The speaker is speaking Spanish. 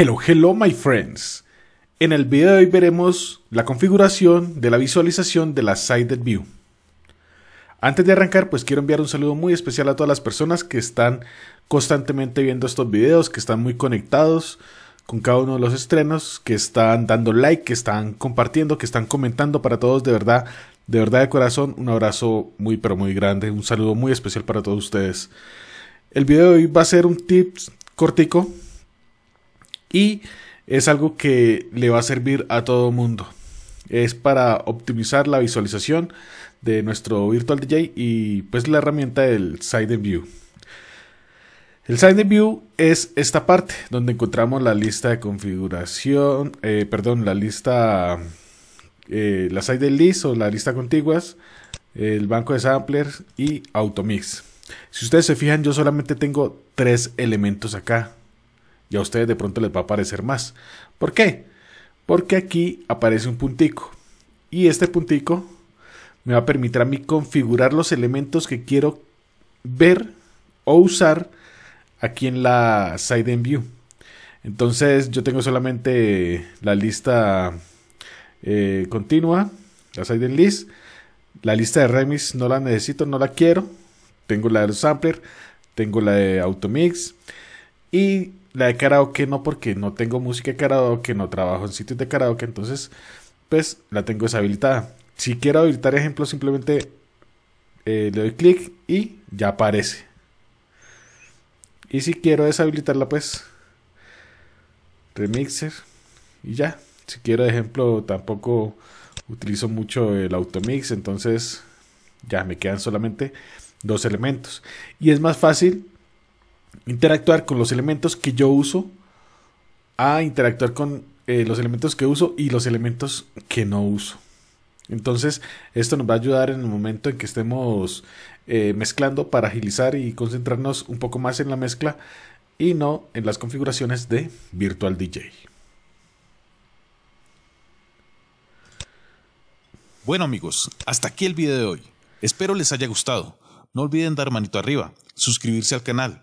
Hello, hello my friends. En el video de hoy veremos la configuración de la visualización de la Sided View. Antes de arrancar, pues quiero enviar un saludo muy especial a todas las personas que están constantemente viendo estos videos, que están muy conectados con cada uno de los estrenos, que están dando like, que están compartiendo, que están comentando para todos de verdad, de verdad de corazón, un abrazo muy pero muy grande, un saludo muy especial para todos ustedes. El video de hoy va a ser un tips cortico y es algo que le va a servir a todo mundo. Es para optimizar la visualización de nuestro Virtual DJ y pues la herramienta del Side View. El Side View es esta parte donde encontramos la lista de configuración, eh, perdón, la lista, eh, la Side List o la lista contiguas, el banco de samplers y Automix. Si ustedes se fijan, yo solamente tengo tres elementos acá. Y a ustedes de pronto les va a aparecer más. ¿Por qué? Porque aquí aparece un puntico. Y este puntico me va a permitir a mí configurar los elementos que quiero ver o usar aquí en la side end view. Entonces yo tengo solamente la lista eh, continua, la side list. La lista de remix no la necesito, no la quiero. Tengo la del sampler, tengo la de automix. Y la de karaoke no, porque no tengo música de karaoke, no trabajo en sitios de karaoke, entonces pues la tengo deshabilitada. Si quiero habilitar ejemplo, simplemente eh, le doy clic y ya aparece. Y si quiero deshabilitarla, pues remixer y ya. Si quiero, ejemplo, tampoco utilizo mucho el automix, entonces ya me quedan solamente dos elementos. Y es más fácil interactuar con los elementos que yo uso a interactuar con eh, los elementos que uso y los elementos que no uso. Entonces, esto nos va a ayudar en el momento en que estemos eh, mezclando para agilizar y concentrarnos un poco más en la mezcla y no en las configuraciones de Virtual DJ. Bueno amigos, hasta aquí el video de hoy. Espero les haya gustado. No olviden dar manito arriba, suscribirse al canal